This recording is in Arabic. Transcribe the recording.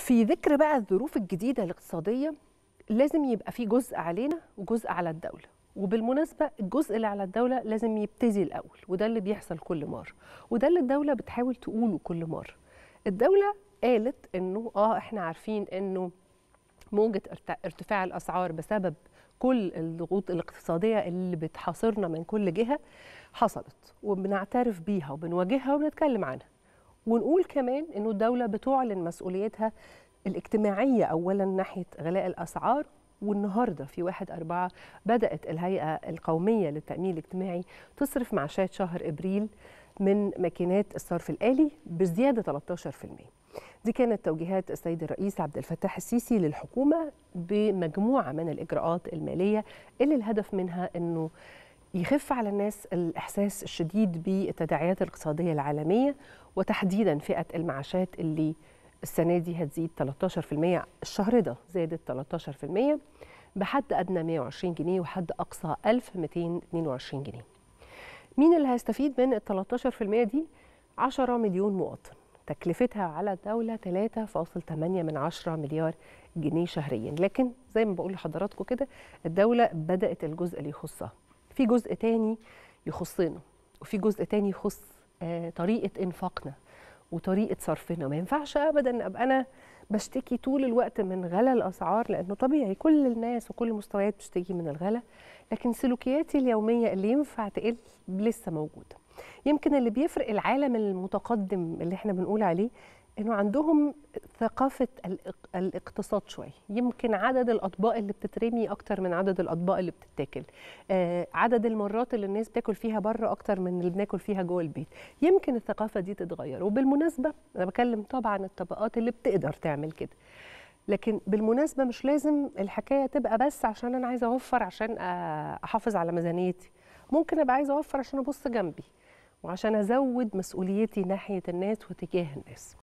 في ذكر بقى الظروف الجديدة الاقتصادية لازم يبقى في جزء علينا وجزء على الدولة وبالمناسبة الجزء اللي على الدولة لازم يبتدي الأول وده اللي بيحصل كل مرة وده اللي الدولة بتحاول تقوله كل مرة الدولة قالت إنه آه إحنا عارفين إنه موجة ارتفاع الأسعار بسبب كل الضغوط الاقتصادية اللي بتحاصرنا من كل جهة حصلت وبنعترف بيها وبنواجهها وبنتكلم عنها ونقول كمان انه الدوله بتعلن مسؤوليتها الاجتماعيه اولا ناحيه غلاء الاسعار والنهارده في 1 4 بدات الهيئه القوميه للتامين الاجتماعي تصرف معاشات شهر ابريل من ماكينات الصرف الالي بزياده 13%. دي كانت توجيهات السيد الرئيس عبد الفتاح السيسي للحكومه بمجموعه من الاجراءات الماليه اللي الهدف منها انه يخف على الناس الإحساس الشديد بالتداعيات الاقتصادية العالمية وتحديدا فئة المعاشات اللي السنة دي هتزيد 13% الشهر ده زادت 13% بحد أدنى 120 جنيه وحد أقصى 1222 جنيه مين اللي هيستفيد من ال 13% دي؟ 10 مليون مواطن تكلفتها على الدولة 3.8 من 10 مليار جنيه شهريا لكن زي ما بقول لحضراتكم كده الدولة بدأت الجزء اللي يخصها في جزء تاني يخصنا وفي جزء تاني يخص آه، طريقه انفاقنا وطريقه صرفنا ما ينفعش ابدا ابقى انا بشتكي طول الوقت من غلا الاسعار لانه طبيعي كل الناس وكل المستويات بتشتكي من الغلا لكن سلوكياتي اليوميه اللي ينفع تقل لسه موجوده يمكن اللي بيفرق العالم المتقدم اللي احنا بنقول عليه انه عندهم ثقافه الاقتصاد شويه يمكن عدد الاطباق اللي بتترمي اكتر من عدد الاطباق اللي بتتاكل آه عدد المرات اللي الناس بتاكل فيها بره اكتر من اللي بناكل فيها جوه البيت يمكن الثقافه دي تتغير وبالمناسبه انا بكلم طبعا الطبقات اللي بتقدر تعمل كده لكن بالمناسبه مش لازم الحكايه تبقى بس عشان انا عايزه اوفر عشان آه، احافظ على ميزانيتي ممكن ابقى عايزه اوفر عشان ابص جنبي وعشان ازود مسؤوليتي ناحيه الناس وتجاه الناس